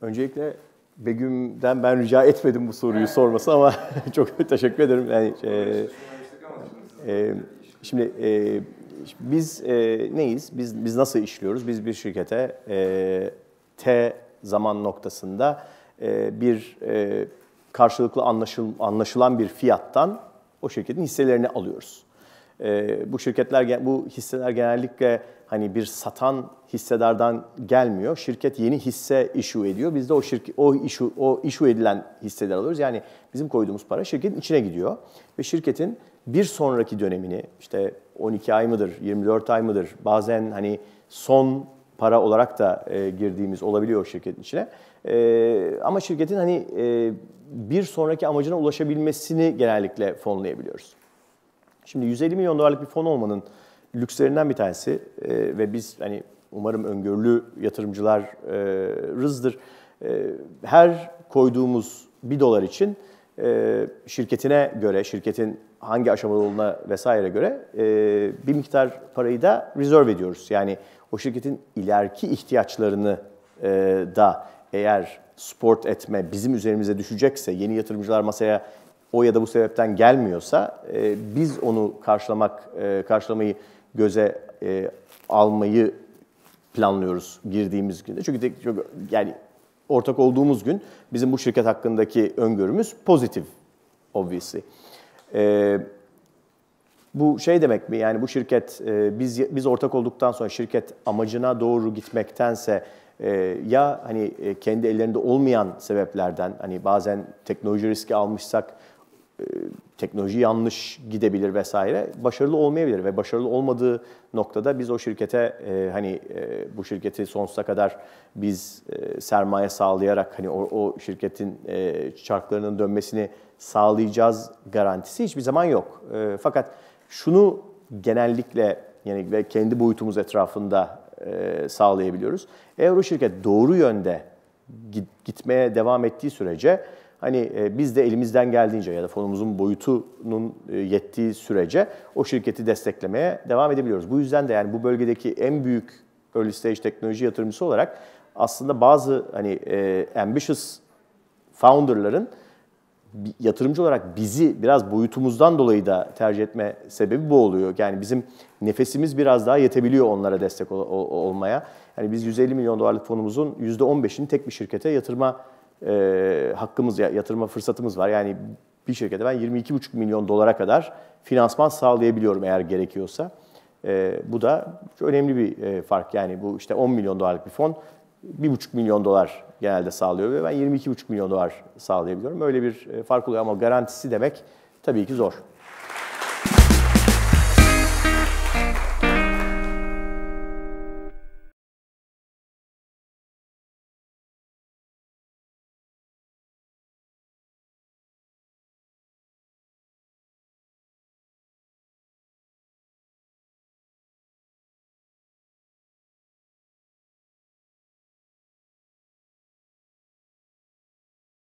Öncelikle Begüm'den ben rica etmedim bu soruyu sorması ama çok teşekkür ederim. Yani e, e, şimdi e, biz e, neyiz? Biz biz nasıl işliyoruz? Biz bir şirkete e, T zaman noktasında e, bir e, karşılıklı anlaşıl, anlaşılan bir fiyattan o şirketin hisselerini alıyoruz. E, bu şirketler, bu hisseler genellikle hani bir satan hissedardan gelmiyor. Şirket yeni hisse issue ediyor. Biz de o şirket o issue o issue edilen hisseler alıyoruz. Yani bizim koyduğumuz para şirketin içine gidiyor ve şirketin bir sonraki dönemini işte 12 ay mıdır, 24 ay mıdır bazen hani son para olarak da e, girdiğimiz olabiliyor şirketin içine. E, ama şirketin hani e, bir sonraki amacına ulaşabilmesini genellikle fonlayabiliyoruz. Şimdi 150 milyon dolarlık bir fon olmanın lükslerinden bir tanesi e, ve biz hani umarım öngörülü yatırımcılar E, e, her koyduğumuz bir dolar için e, şirketine göre, şirketin hangi aşamada olduğuna vesaire göre e, bir miktar parayı da reserve ediyoruz. Yani o şirketin ileriki ihtiyaçlarını e, da eğer sport etme bizim üzerimize düşecekse, yeni yatırımcılar masaya o ya da bu sebepten gelmiyorsa e, biz onu karşılamak e, karşılamayı göze e, almayı planlıyoruz girdiğimiz günde. Çünkü tek, çok, yani ortak olduğumuz gün bizim bu şirket hakkındaki öngörümüz pozitif obviously. E, bu şey demek mi? Yani bu şirket e, biz biz ortak olduktan sonra şirket amacına doğru gitmektense e, ya hani e, kendi ellerinde olmayan sebeplerden hani bazen teknoloji riski almışsak teknoloji yanlış gidebilir vesaire. Başarılı olmayabilir ve başarılı olmadığı noktada biz o şirkete e, hani e, bu şirketi sonsuza kadar biz e, sermaye sağlayarak hani o, o şirketin e, çarklarının dönmesini sağlayacağız garantisi hiçbir zaman yok. E, fakat şunu genellikle yani ve kendi boyutumuz etrafında e, sağlayabiliyoruz. Eğer o şirket doğru yönde gitmeye devam ettiği sürece hani e, biz de elimizden geldiğince ya da fonumuzun boyutunun e, yettiği sürece o şirketi desteklemeye devam edebiliyoruz. Bu yüzden de yani bu bölgedeki en büyük early stage teknoloji yatırımcısı olarak aslında bazı hani e, ambitious founder'ların yatırımcı olarak bizi biraz boyutumuzdan dolayı da tercih etme sebebi bu oluyor. Yani bizim nefesimiz biraz daha yetebiliyor onlara destek ol- olmaya. Yani biz 150 milyon dolarlık fonumuzun %15'ini tek bir şirkete yatırma e, hakkımız, yatırma fırsatımız var. Yani bir şirkete ben 22,5 milyon dolara kadar finansman sağlayabiliyorum eğer gerekiyorsa. E, bu da önemli bir e, fark. Yani bu işte 10 milyon dolarlık bir fon 1,5 milyon dolar genelde sağlıyor ve ben 22,5 milyon dolar sağlayabiliyorum. Öyle bir e, fark oluyor ama garantisi demek tabii ki zor.